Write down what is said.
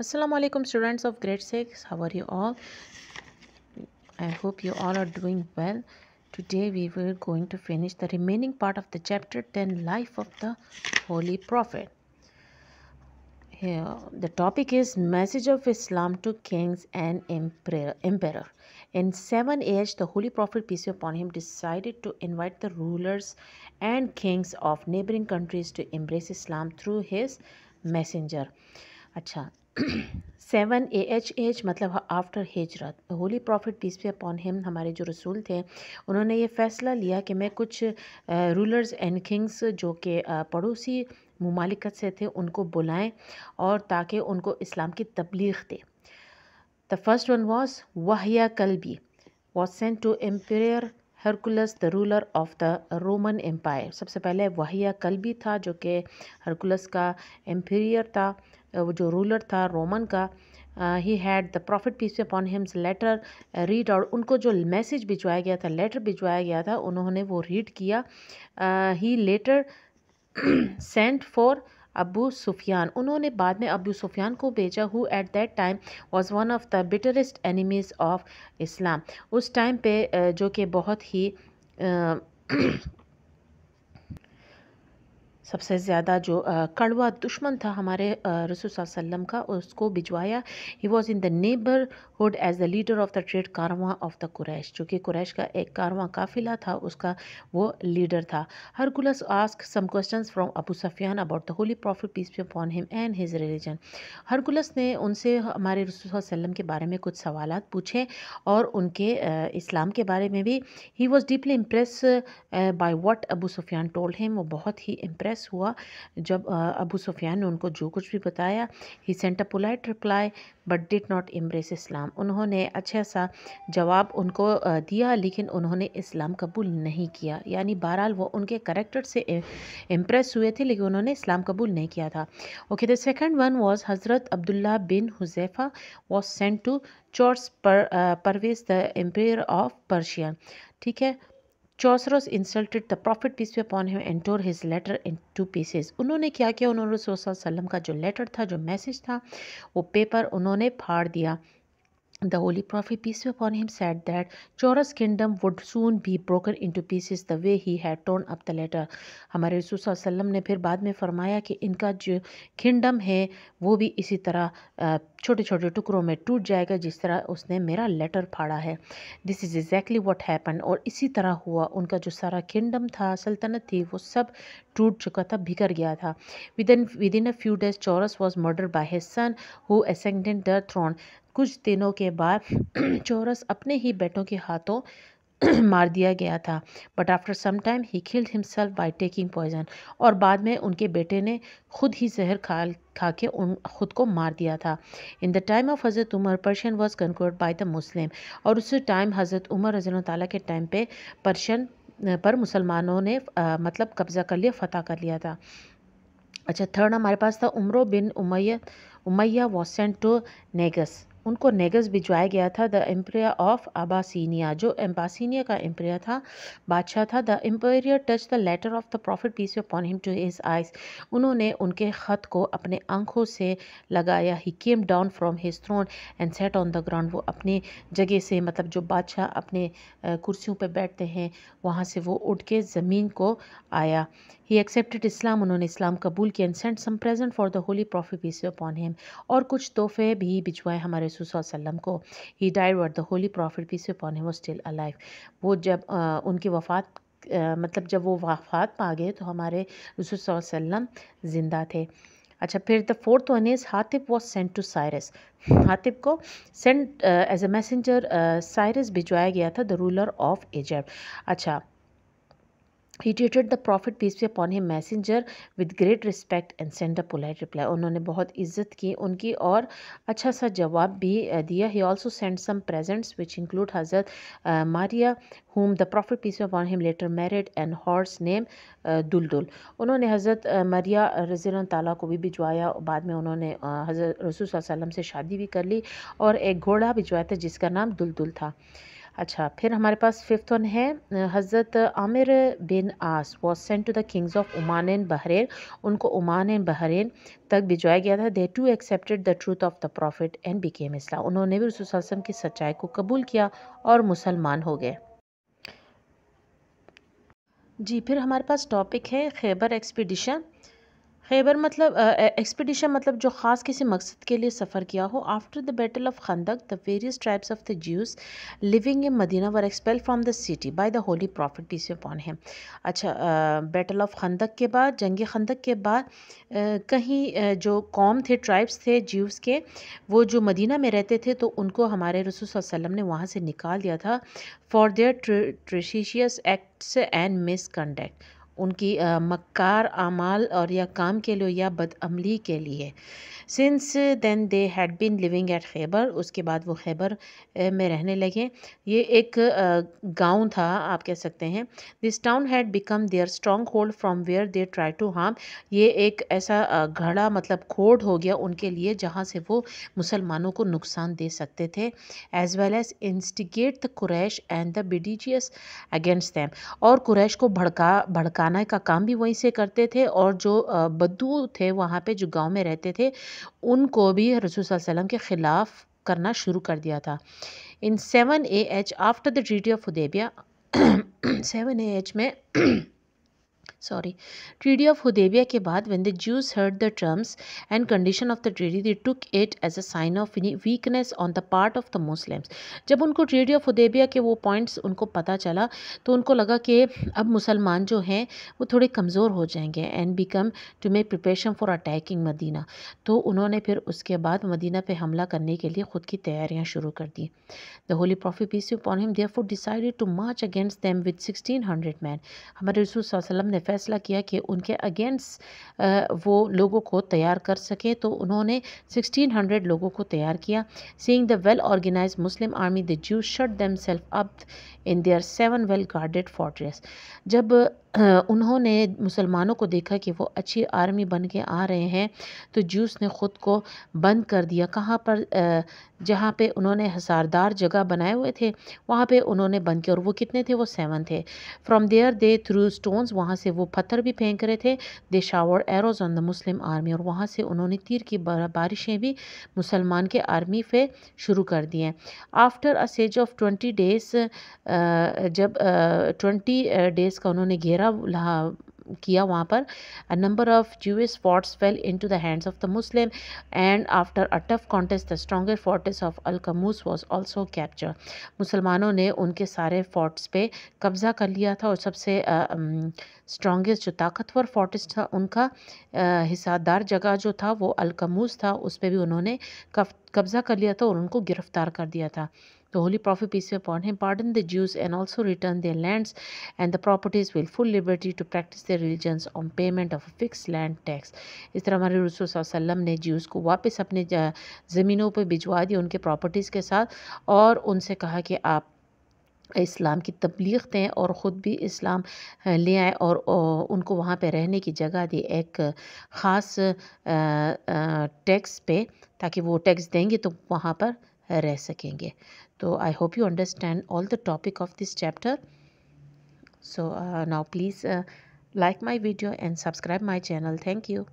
Assalamualaikum alaikum students of grade 6 how are you all i hope you all are doing well today we were going to finish the remaining part of the chapter 10 life of the holy prophet here the topic is message of islam to kings and emperor in 7 AH, the Holy Prophet, peace be upon him, decided to invite the rulers and kings of neighboring countries to embrace Islam through his messenger. अच्छा seven A H एच मतलब after हिजरत holy prophet peace be upon him हमारे जो रसूल थे उन्होंने ये फ़ैसला लिया कि मैं कुछ रूलर्स एंड किंग्स जो कि पड़ोसी ममालिकत से थे उनको बुलाएं और ताकि उनको इस्लाम की तबलीग दें the first one was Dihya Kalbi was sent to emperor Hercules the ruler of the Roman Empire सबसे पहले वाहिया कल भी था जो कि हरकुलस का एम्पीरियर था वो जो रूलर था रोमन का he had the prophet peace upon him's letter read और उनको जो मैसेज भिजवाया गया था लेटर भिजवाया गया था उन्होंने वो रीड किया ही letter sent for Abu Sufyan उन्होंने बाद में अबू सुफियान को भेजा who at that time was one of the bitterest enemies of Islam उस टाइम पे जो कि बहुत ही सबसे ज़्यादा जो कड़वा दुश्मन था हमारे रसूल वसम का उसको भिजवाया he was in the neighbourhood as the leader of the trade caravan of the Quraish जो कि कुरैश का एक कारवा काफिला था उसका वो लीडर था गुलस ask sum question from Abu Sufyan about the holy prophet peace be upon him and his religion गुलस ने उनसे हमारे रसूल वसलम के बारे में कुछ सवाल पूछे और उनके इस्लाम के बारे में भी he was deeply impress by what Abu Sufyan told him वो बहुत ही इम्प्रेस इम्प्रेस हुआ जब अबू सुफियान ने उनको जो कुछ भी बताया he sent a polite reply but did not impress Islam उन्होंने अच्छा सा जवाब उनको दिया लेकिन उन्होंने इस्लाम कबूल नहीं किया यानी बहरहाल वो उनके करेक्टर से इम्प्रेस हुए थे लेकिन उन्होंने इस्लाम कबूल नहीं किया था okay the second one was Hazrat Abdullah bin Hudhaifa was sent to Chosroes पर Parvez the emperor of Persia ठीक है Chosroes insulted the prophet peace be upon him and tore his letter into pieces उन्होंने क्या किया उन्होंने रसूल सल्लम का जो लेटर था जो मैसेज था वो पेपर उन्होंने फाड़ दिया The Holy Prophet, peace be upon him, said that would kingdom would soon be broken into pieces the way he had torn up the letter. हमारे रसूल ने फिर बाद में फरमाया कि इनका जो किंगडम है वो भी इसी तरह छोटे छोटे टुकड़ों में टूट जाएगा जिस तरह उसने मेरा लेटर फाड़ा है this is exactly what happen और इसी तरह हुआ उनका जो सारा किंगडम था सल्तनत थी वो सब टूट चुका था बिखर गया था within within a few days Chosroes was murder by his son who ascended the throne कुछ दिनों के बाद चोरस अपने ही बेटों के हाथों मार दिया गया था but after some time he killed himself by taking poison और बाद में उनके बेटे ने खुद ही जहर खा खा के उन खुद को मार दिया था in the time of Hazrat Umar Persian was conquered by the Muslim और उस टाइम हज़रत उमर रजील तला के टाइम पे पर्शियन पर मुसलमानों ने आ, मतलब कब्ज़ा कर लिया फतह कर लिया था अच्छा थर्ड हमारे पास था Amr bin Umayya Umayya was sent to Negus उनको नेगस भिजवाया गया था द एम्प्रिया ऑफ अबासीनिया जो एम्बासीनिया का एम्प्रिया था बादशाह था the emperor touch the letter of the prophet peace upon him to his eyes उन्होंने उनके ख़त को अपने आंखों से लगाया he came down from his throne and set on the ground वो अपने जगह से मतलब जो बादशाह अपने कुर्सियों पर बैठते हैं वहाँ से वो उठ के ज़मीन को आया ही एक्सेप्टेड इस्लाम उन्होंने इस्लाम कबूल किया and sent some present for the holy prophet peace upon him और कुछ तोहफे भी भिजवाए हमारे सुसम को he died war the holy prophet peace upon him वो स्टिल लाइफ वो जब आ, उनकी वफात आ, मतलब जब वो वफात पा गए तो हमारे रसूल ज़िंदा थे अच्छा फिर the fourth one is Hatib was sent to Cyrus Hatib को sent as a messenger Cyrus भिजवाया गया था द रूलर ऑफ एजप्ट अच्छा he treated the prophet peace be upon him messenger with great respect and send a polite reply उन्होंने बहुत इज्जत की उनकी और अच्छा सा जवाब भी दिया he also send some presents which include Hazrat Maria whom the prophet peace be upon him later married and horse name Duldul उन्होंने हज़रत मरिया रज़ी तला को भी भिजवाया बाद में उन्होंने हज़रत रसूल वसम से शादी भी कर ली और एक घोड़ा भिजवाया था जिसका नाम दुलदुल था अच्छा फिर हमारे पास फिफ्थ वन है Hazrat Amir bin Aas was sent to the kings of Oman and Bahrain उनको ओमान एंड बहरेन तक भिजवाया गया था they too accepted the truth of the prophet and became Islam उन्होंने भी रसुलसम की सच्चाई को कबूल किया और मुसलमान हो गए जी फिर हमारे पास टॉपिक है खैबर एक्सपीडिशन खैबर मतलब एक्सपीडिशन मतलब जो ख़ास किसी मकसद के लिए सफ़र किया हो after the battle of Khandaq the various tribes of the Jews living in Medina were expel from the city by the holy prophet peace upon है अच्छा बैटल ऑफ खंदक के बाद जंग खंदक के बाद कहीं जो कौम थे ट्राइब्स थे ज्यूस के वो जो मदीना में रहते थे तो उनको हमारे रसूल ने वहाँ से निकाल दिया था for their treacherous acts and misconduct उनकी मक्कार अमाल और या काम के लिए या बदअमली के लिए since then they had been living at Khaibar उसके बाद वो खैबर uh, में रहने लगे ये एक uh, गांव था आप कह सकते हैं this town had become their stronghold from where they try to harm ये एक ऐसा uh, घड़ा मतलब खोड हो गया उनके लिए जहाँ से वो मुसलमानों को नुकसान दे सकते थे as well as instigate the Quraish and the Bedouins against them और कुरैश को भड़का भड़काने का काम भी वहीं से करते थे और जो बद्दू थे वहाँ पे जो गांव में रहते थे उनको भी रसूल वसम के ख़िलाफ़ करना शुरू कर दिया था in seven A H after the treaty of Hudaibiya seven A H में सॉरी ट्रीडी ऑफ हुदेबिया के बाद when the Jews heard the terms and condition of the treaty they took it as a sign of weakness on the part of the Muslims जब उनको ट्रीडी of Hudaibiya के वो points उनको पता चला तो उनको लगा कि अब मुसलमान जो हैं वो थोड़े कमज़ोर हो जाएंगे and become to make preparation for attacking Medina तो उन्होंने फिर उसके बाद मदीना पर हमला करने के लिए खुद की तैयारियाँ शुरू कर दी the holy prophet peace upon him therefore decided to march against them with sixteen hundred men हमारे रसूल वसलम ने फैसला किया कि उनके अगेंस्ट वो लोगों को तैयार कर सके तो उन्होंने 1600 लोगों को तैयार किया seeing the well organise Muslim army the Jew shut themselves up in their seven well guarded fortress जब उन्होंने मुसलमानों को देखा कि वो अच्छी आर्मी बन के आ रहे हैं तो जूस ने ख़ुद को बंद कर दिया कहाँ पर जहाँ पे उन्होंने हसारदार जगह बनाए हुए थे वहाँ पे उन्होंने बंद किया और वो कितने थे वो सेवन थे from there they threw stones वहाँ से वो पत्थर भी फेंक रहे थे they shower arrows on the Muslim army और वहाँ से उन्होंने तीर की बारिशें भी मुसलमान के आर्मी पे शुरू कर दिए after a siege of twenty days जब ट्वेंटी डेज़ का उन्होंने घेरा घेरा किया वहाँ पर a number of Jews forts fell into the of the Muslim and after a tough contest the stronger fortress of Al Qamus was also capture मुसलमानों ने उनके सारे फोर्ट्स पे कब्जा कर लिया था और सबसे स्ट्रॉगेस्ट जो ताकतवर फोर्टिस था उनका हिस्सादार जगह जो था वो अलकमूस था उस पर भी उन्होंने कब्जा कर लिया था और उनको गिरफ्तार कर दिया था The Holy Prophet, peace be upon him, pardoned the Jews and also returned their lands and the properties with full liberty to practice their religions on payment of a fixed land tax. इस तरह हमारे रसूल वसल्लम ने Jews को वापस अपने ज़मीनों पर भिजवा दिया उनके प्रॉपर्टीज़ के साथ और उनसे कहा कि आप इस्लाम की तबलीग दें और ख़ुद भी इस्लाम ले आए और उनको वहाँ पर रहने की जगह दी एक ख़ास टैक्स पे ताकि वो टैक्स देंगे तो वहाँ पर रह सकेंगे so i hope you understand all the topic of this chapter so uh, now please uh, like my video and subscribe my channel thank you